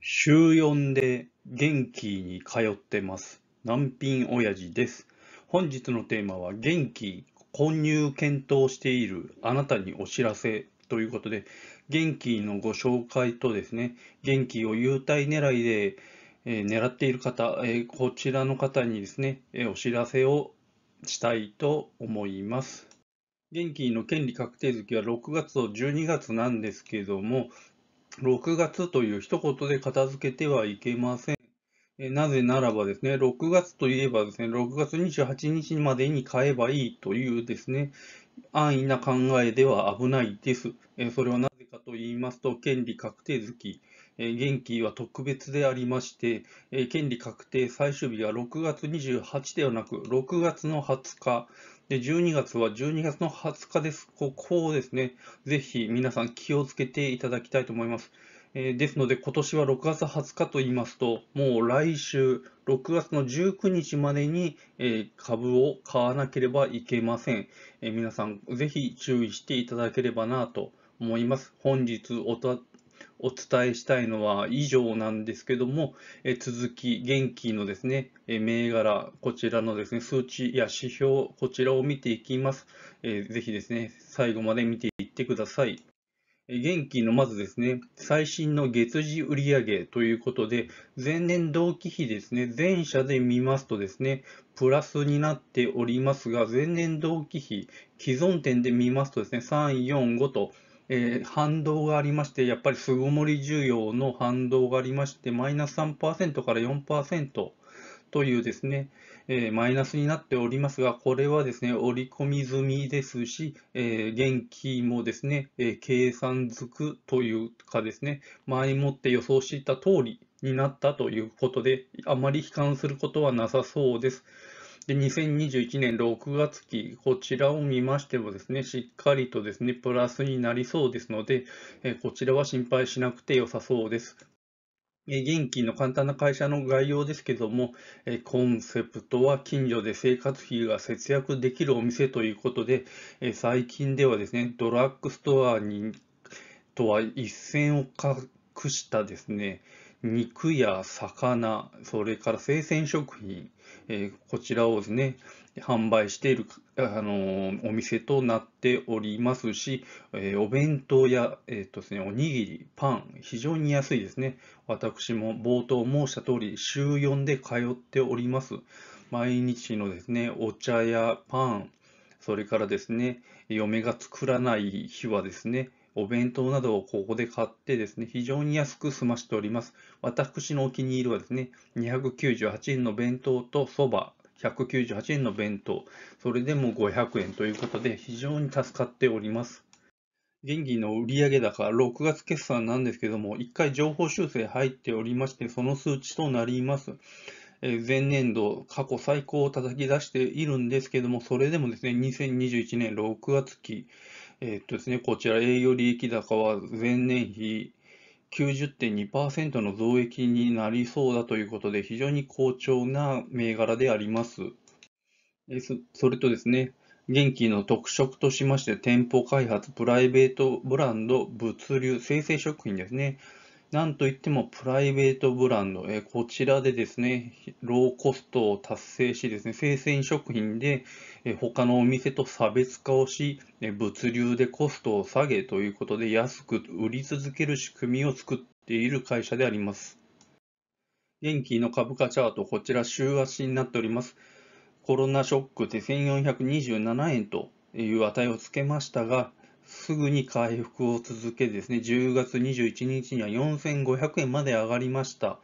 週4で元気に通ってます。難品親父です。本日のテーマは元気混入検討しているあなたにお知らせということで、元気のご紹介とですね、元気を優待狙いで、えー、狙っている方、えー、こちらの方にですね、えー、お知らせをしたいと思います。元気の権利確定月は6月と12月なんですけども、6月という一言で片付けてはいけません。なぜならばですね、6月といえばですね、6月28日までに買えばいいというですね、安易な考えでは危ないです。それはなぜかと言いますと、権利確定月元気は特別でありまして、権利確定最終日は6月28日ではなく、6月の20日、で12月は12月の20日です。ここをですね、ぜひ皆さん気をつけていただきたいと思います。ですので、今年は6月20日と言いますと、もう来週、6月の19日までに、株を買わなければいけません。皆さん、ぜひ注意していただければなと思います。本日おお伝えしたいのは以上なんですけども、え続き、元気のですね、え銘柄、こちらのですね、数値や指標、こちらを見ていきます。えぜひですね、最後まで見ていってください。元気のまずですね、最新の月次売上ということで、前年同期比ですね、全社で見ますとですね、プラスになっておりますが、前年同期比、既存点で見ますとですね、3、4、5と、えー、反動がありまして、やっぱり巣ごもり需要の反動がありまして、マイナス3%から4%というですね、えー、マイナスになっておりますが、これはですね、織り込み済みですし、えー、もですね、えー、計算づくというかですね、前もって予想していた通りになったということで、あまり悲観することはなさそうです。で、2021年6月期、こちらを見ましてもですね、しっかりとですね、プラスになりそうですので、えこちらは心配しなくて良さそうです。現金の簡単な会社の概要ですけども、コンセプトは近所で生活費が節約できるお店ということで、最近ではですね、ドラッグストアにとは一線を画したですね、肉や魚、それから生鮮食品、えー、こちらをですね、販売している、あのお店となっておりますし、えー、お弁当や、えーとですね、おにぎり、パン、非常に安いですね。私も冒頭申した通り、週4で通っております。毎日のですね、お茶やパン、それからですね、嫁が作らない日はですね、お弁当などをここで買ってですね、非常に安く済ましております。私のお気に入りはですね、298円の弁当とそば、198円の弁当、それでも500円ということで、非常に助かっております。元気の売上高、6月決算なんですけども、1回情報修正入っておりまして、その数値となります。前年度過去最高を叩き出しているんですけども、それでもですね、2021年6月期、えっとですね、こちら営業利益高は前年比90.2%の増益になりそうだということで、非常に好調な銘柄であります。それとですね、元気の特色としまして、店舗開発、プライベートブランド、物流、生成食品ですね。なんといってもプライベートブランド、こちらでですね、ローコストを達成しですね、生鮮食品で、他のお店と差別化をし、物流でコストを下げということで安く売り続ける仕組みを作っている会社であります。元気の株価チャート、こちら週足になっております。コロナショックで1427円という値をつけましたが、すぐに回復を続けですね、10月21日には4500円まで上がりました。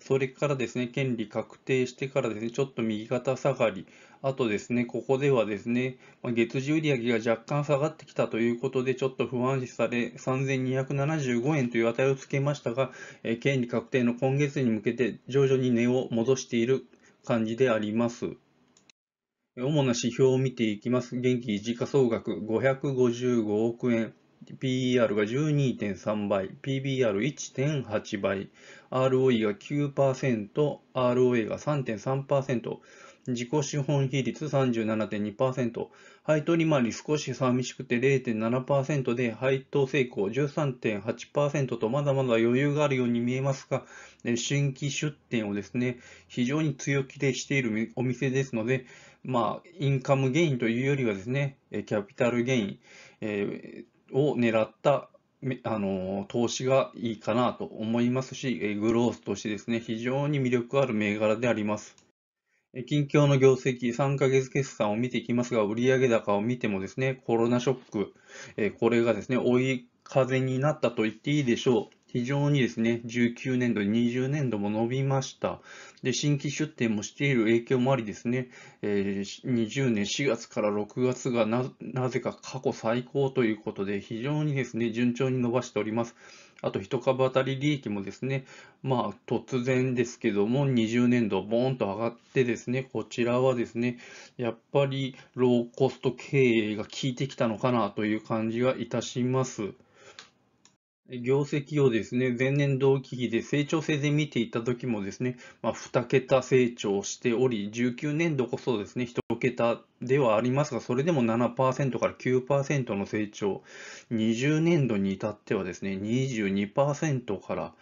それからですね、権利確定してからですね、ちょっと右肩下がり、あとですね、ここではですね、月次売上が若干下がってきたということで、ちょっと不安視され、3275円という値をつけましたが、え権利確定の今月に向けて徐々に値を戻している感じであります。主な指標を見ていきます。現金維持価総額555億円。PER が12.3倍、PBR1.8 倍、ROE が9%、ROA が3.3%、自己資本比率37.2%、配当利回り少し寂しくて0.7%で、配当成功13.8%と、まだまだ余裕があるように見えますが、新規出店をですね、非常に強気でしているお店ですので、まあ、インカムゲインというよりはですね、キャピタルゲイン、えーを狙ったあの投資がいいかなと思いますし、グロースとしてですね、非常に魅力ある銘柄であります。近況の業績、3ヶ月決算を見ていきますが、売上高を見てもですね、コロナショック、これがですね、追い風になったと言っていいでしょう。非常にですね、19年度、20年度も伸びました。で、新規出店もしている影響もありですね、えー、20年4月から6月がなぜか過去最高ということで、非常にですね、順調に伸ばしております。あと、1株当たり利益もですね、まあ、突然ですけども、20年度、ボーンと上がってですね、こちらはですね、やっぱりローコスト経営が効いてきたのかなという感じがいたします。業績をですね、前年同期比で成長性で見ていた時もですね、まあ、2桁成長しており、19年度こそですね、1桁ではありますが、それでも7%から9%の成長、20年度に至ってはですね、22%から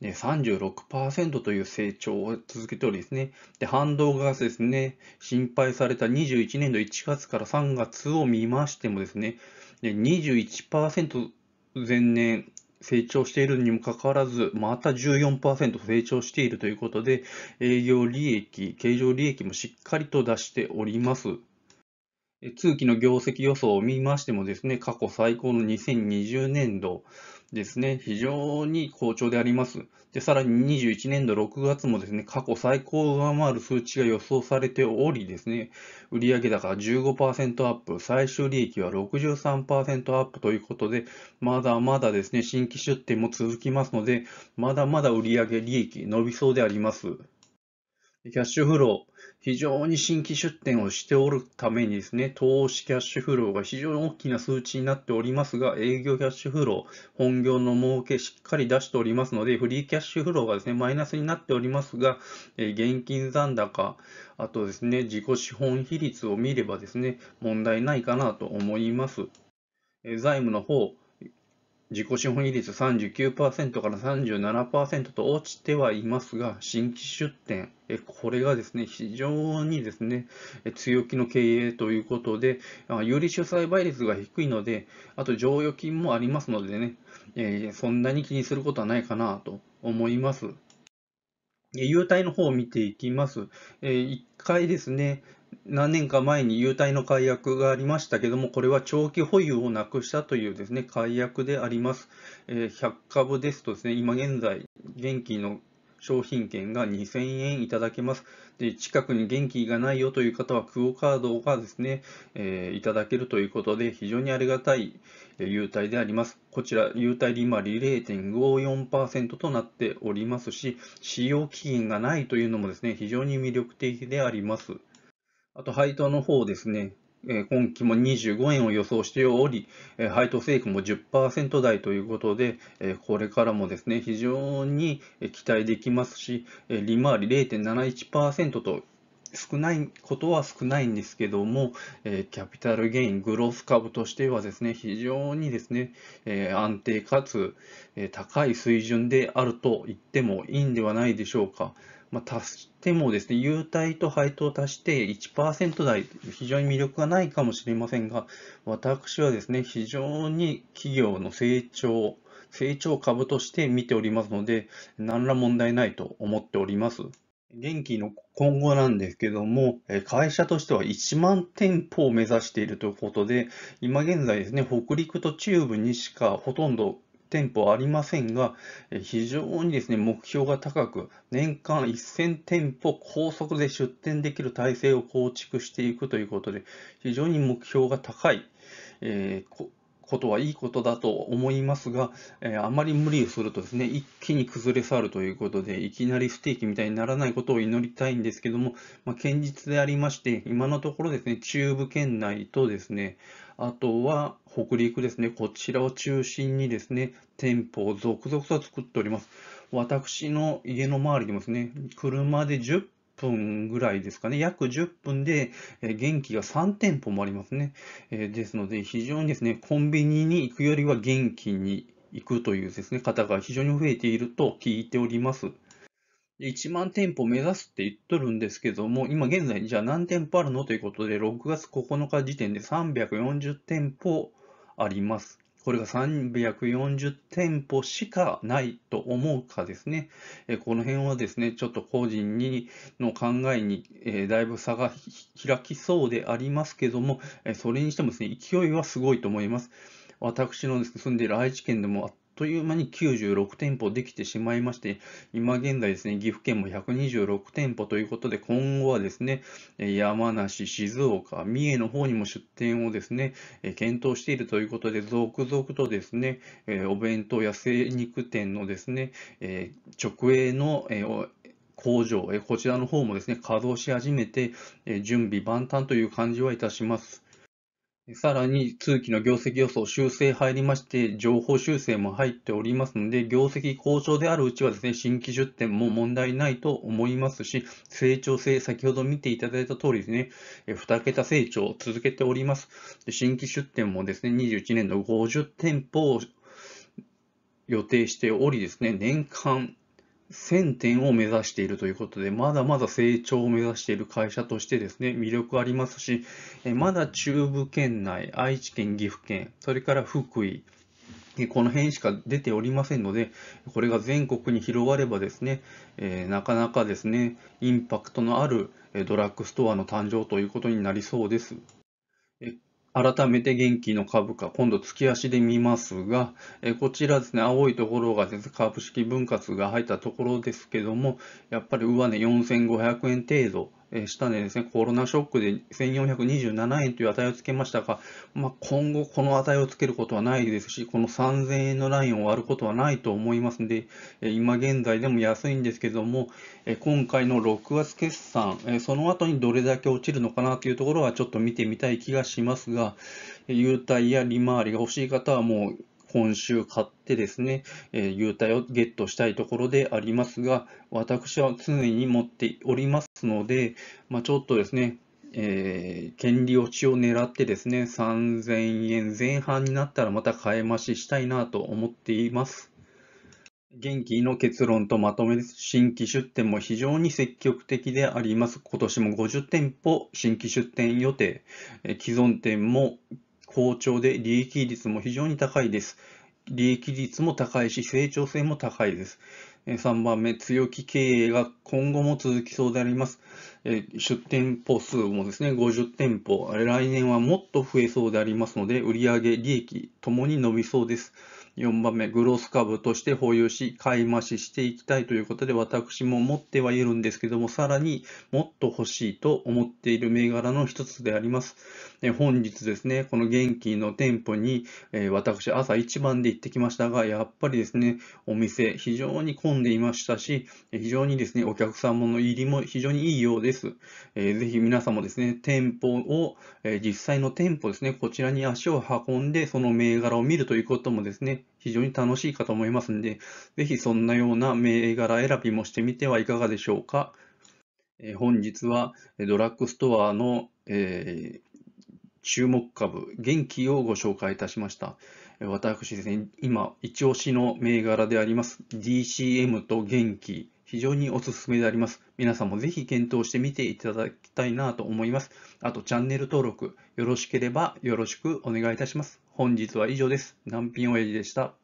ね、36%という成長を続けておりですね。で、反動がですね、心配された21年度1月から3月を見ましてもですね、で21%前年成長しているにもかかわらず、また14%成長しているということで、営業利益、経常利益もしっかりと出しております。通期の業績予想を見ましてもですね、過去最高の2020年度、ですね、非常に好調であります。で、さらに21年度6月もですね、過去最高を上回る数値が予想されておりですね、売上高15%アップ、最終利益は63%アップということで、まだまだですね、新規出店も続きますので、まだまだ売上利益伸びそうであります。キャッシュフロー、非常に新規出店をしておるためにですね、投資キャッシュフローが非常に大きな数値になっておりますが、営業キャッシュフロー、本業の儲けしっかり出しておりますので、フリーキャッシュフローがですね、マイナスになっておりますが、現金残高、あとですね、自己資本比率を見ればですね、問題ないかなと思います。財務の方、自己資本比率39%から37%と落ちてはいますが、新規出店、これがですね、非常にですね、強気の経営ということで、有利主催倍率が低いので、あと剰余金もありますのでね、えそんなに気にすることはないかなと思います。優待の方を見ていきます。1回ですね、何年か前に優待の解約がありましたけども、これは長期保有をなくしたというですね、解約であります。え100株ですとですね、今現在、現金の商品券が2000円いただけます。で近くに元気がないよという方は、クオカードがですね、えー、いただけるということで、非常にありがたい優待であります。こちら、優待利回り0.54%となっておりますし、使用期限がないというのもですね、非常に魅力的であります。あと配当の方ですね、今期も25円を予想しており、配当成功も10%台ということで、これからもですね、非常に期待できますし、利回り0.71%と少ないことは少ないんですけども、えキャピタルゲイン、グロース株としてはですね、非常にですね、え安定かつ、え高い水準であると言ってもいいんではないでしょうか。まあ、足してもですね、優待と配当を足して1%台、非常に魅力がないかもしれませんが、私はですね、非常に企業の成長、成長株として見ておりますので、何ら問題ないと思っております。元気の今後なんですけども、会社としては1万店舗を目指しているということで、今現在ですね、北陸と中部にしかほとんど店舗ありませんが、非常にですね、目標が高く、年間1000店舗高速で出店できる体制を構築していくということで、非常に目標が高い、えーことはいいことだと思いますが、えー、あまり無理をするとですね、一気に崩れ去るということで、いきなりステーキみたいにならないことを祈りたいんですけども、まあ、堅実でありまして、今のところですね、中部圏内とですね、あとは北陸ですね、こちらを中心にですね、店舗を続々と作っております。私の家の周りにもですね、車で10分ぐらいですかね、約10分でえ元気が3店舗もありますね。えですので、非常にですね、コンビニに行くよりは元気に行くというですね、方が非常に増えていると聞いております。1万店舗目指すって言っとるんですけども、今現在、じゃあ何店舗あるのということで、6月9日時点で340店舗あります。これが340店舗しかないと思うかですね、この辺はですね、ちょっと個人にの考えに、だいぶ差が開きそうでありますけども、それにしてもですね、勢いはすごいと思います。私のです、ね、住んでいる愛知県でも圧という間に96店舗できてしまいまして、今現在ですね、岐阜県も126店舗ということで、今後はですね、山梨、静岡、三重の方にも出店をですね、検討しているということで、続々とですね、お弁当や精肉店のですね、直営の工場、こちらの方もですね、稼働し始めて、準備万端という感じはいたします。さらに通期の業績予想修正入りまして、情報修正も入っておりますので、業績好調であるうちはですね、新規出店も問題ないと思いますし、成長性、先ほど見ていただいた通りですね、2桁成長を続けております。新規出店もですね、21年度50店舗を予定しておりですね、年間1000点を目指しているということで、まだまだ成長を目指している会社としてですね、魅力ありますし、まだ中部圏内、愛知県、岐阜県、それから福井、この辺しか出ておりませんので、これが全国に広がればですね、えなかなかですね、インパクトのあるドラッグストアの誕生ということになりそうです。改めて元気の株価、今度月足で見ますが、えこちらですね、青いところが実は株式分割が入ったところですけども、やっぱり上値4500円程度、しでですね、コロナショックで1427円という値をつけましたが、まあ、今後この値をつけることはないですし、この3000円のラインを割ることはないと思いますので、今現在でも安いんですけども、今回の6月決算、その後にどれだけ落ちるのかなというところはちょっと見てみたい気がしますが、優待や利回りが欲しい方はもう今週買ってですね、えー、優待をゲットしたいところでありますが、私は常に持っておりますので、まあ、ちょっとですね、えー、権利落ちを狙ってですね、3000円前半になったらまた買い増ししたいなと思っています。元気の結論とまとめです。新規出店も非常に積極的であります。今年も50店舗新規出店予定、既存店も好調で利益率も非常に高いです。利益率も高いし、成長性も高いです。3番目、強気経営が今後も続きそうであります。出店舗数もですね、50店舗、来年はもっと増えそうでありますので、売上利益ともに伸びそうです。4番目、グロス株として保有し、買い増ししていきたいということで、私も持ってはいるんですけども、さらにもっと欲しいと思っている銘柄の一つであります。本日ですね、この元気の店舗に、え私、朝一番で行ってきましたが、やっぱりですね、お店、非常に混んでいましたし、非常にですね、お客様の入りも非常にいいようです。えぜひ皆さんもですね、店舗を、え実際の店舗ですね、こちらに足を運んで、その銘柄を見るということもですね、非常に楽しいかと思いますんで、ぜひそんなような銘柄選びもしてみてはいかがでしょうか。え本日はドラッグストアの、えー、注目株、元気をご紹介いたしました。私ですね、今、一押しの銘柄であります、DCM と元気、非常におすすめであります。皆さんもぜひ検討してみていただきたいなと思います。あと、チャンネル登録、よろしければよろしくお願いいたします。本日は以上です。難品親父でした。